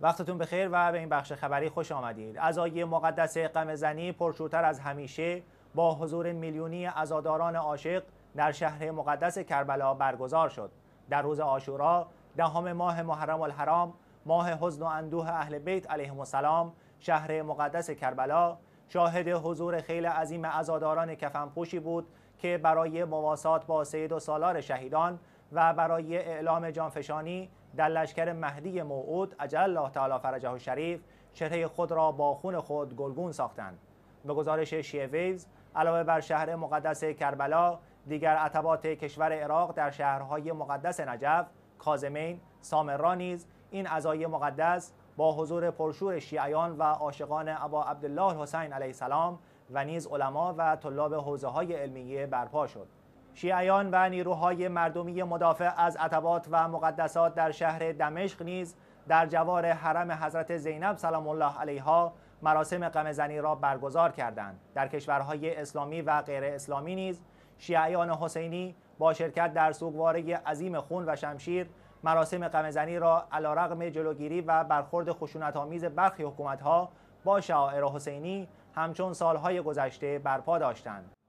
وقتتون بخیر و به این بخش خبری خوش آمدید. عزای مقدس قمزنی پرشورتر از همیشه با حضور میلیونی عزاداران عاشق در شهر مقدس کربلا برگزار شد. در روز آشورا دهم ماه محرم الحرام ماه حزن و اندوه اهل بیت علیهم السلام شهر مقدس کربلا شاهد حضور خیلی عظیم عزاداران پوشی بود که برای مواسات با سید و سالار شهیدان و برای اعلام جانفشانی در لشکر مهدی موعود اجل الله تعالی فرجه شریف چهره خود را با خون خود گلگون ساختند به گزارش شیعه علاوه بر شهر مقدس کربلا دیگر عطبات کشور عراق در شهرهای مقدس نجف کازمین سامرا نیز این عزای مقدس با حضور پرشور شیعیان و عاشقان ابا عبدالله حسین علیه السلام و نیز علما و طلاب حوزه های علمیه برپا شد شیعیان و نیروهای مردمی مدافع از عتبات و مقدسات در شهر دمشق نیز در جوار حرم حضرت زینب سلام الله علیها مراسم قمزنی را برگزار کردند در کشورهای اسلامی و غیر اسلامی نیز شیعیان حسینی با شرکت در سوگواره عظیم خون و شمشیر مراسم قمزنی را رقم جلوگیری و برخورد خشونتآمیز برخی حکومتها با شعائر حسینی همچون سالهای گذشته برپا داشتند